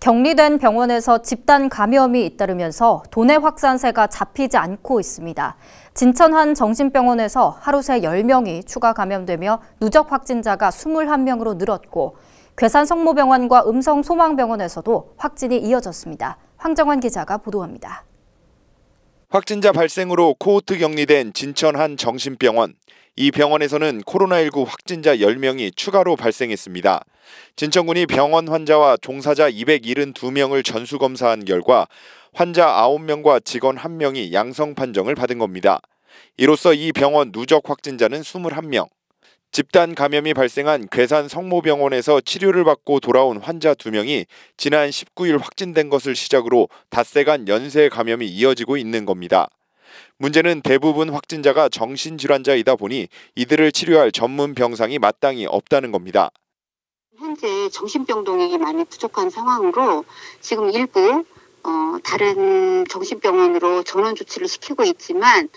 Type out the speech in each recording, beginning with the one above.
격리된 병원에서 집단 감염이 잇따르면서 도내 확산세가 잡히지 않고 있습니다. 진천 한 정신병원에서 하루 새 10명이 추가 감염되며 누적 확진자가 21명으로 늘었고 괴산 성모병원과 음성 소망병원에서도 확진이 이어졌습니다. 황정환 기자가 보도합니다. 확진자 발생으로 코호트 격리된 진천 한 정신병원. 이 병원에서는 코로나19 확진자 10명이 추가로 발생했습니다. 진천군이 병원 환자와 종사자 272명을 전수검사한 결과 환자 9명과 직원 1명이 양성 판정을 받은 겁니다. 이로써 이 병원 누적 확진자는 21명, 집단 감염이 발생한 괴산 성모병원에서 치료를 받고 돌아온 환자 2명이 지난 19일 확진된 것을 시작으로 닷새간 연쇄 감염이 이어지고 있는 겁니다. 문제는 대부분 확진자가 정신질환자이다 보니 이들을 치료할 전문 병상이 마땅히 없다는 겁니다. 현재 정신병동이 많이 부족한 상황으로 지금 일부 어, 다른 정신병원으로 전원 조치를 시키고 있지만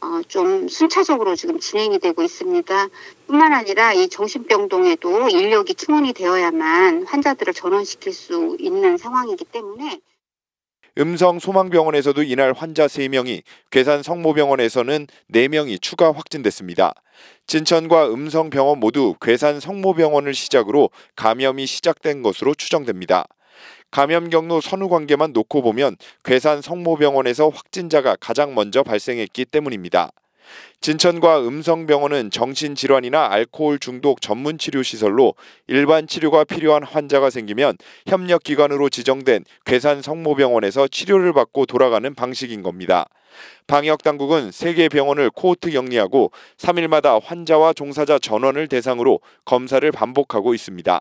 어, 좀 순차적으로 지금 진행이 되고 있습니다. 뿐만 아니라 이 정신병동에도 인력이 충분히 되어야만 환자들을 전원시킬 수 있는 상황이기 때문에 음성 소망병원에서도 이날 환자 3명이 괴산 성모병원에서는 4명이 추가 확진됐습니다. 진천과 음성병원 모두 괴산 성모병원을 시작으로 감염이 시작된 것으로 추정됩니다. 감염 경로 선후 관계만 놓고 보면 괴산 성모병원에서 확진자가 가장 먼저 발생했기 때문입니다. 진천과 음성병원은 정신질환이나 알코올 중독 전문 치료시설로 일반 치료가 필요한 환자가 생기면 협력기관으로 지정된 괴산 성모병원에서 치료를 받고 돌아가는 방식인 겁니다. 방역당국은 3개 병원을 코호트 격리하고 3일마다 환자와 종사자 전원을 대상으로 검사를 반복하고 있습니다.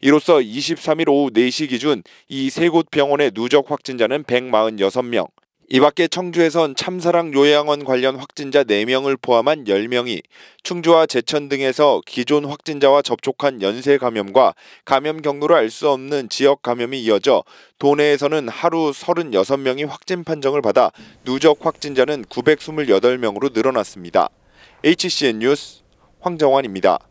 이로써 23일 오후 4시 기준 이 세 곳 병원의 누적 확진자는 146명, 이 밖에 청주에선 참사랑 요양원 관련 확진자 4명을 포함한 10명이 충주와 제천 등에서 기존 확진자와 접촉한 연쇄 감염과 감염 경로를 알 수 없는 지역 감염이 이어져 도내에서는 하루 36명이 확진 판정을 받아 누적 확진자는 928명으로 늘어났습니다. HCN 뉴스 황정환입니다.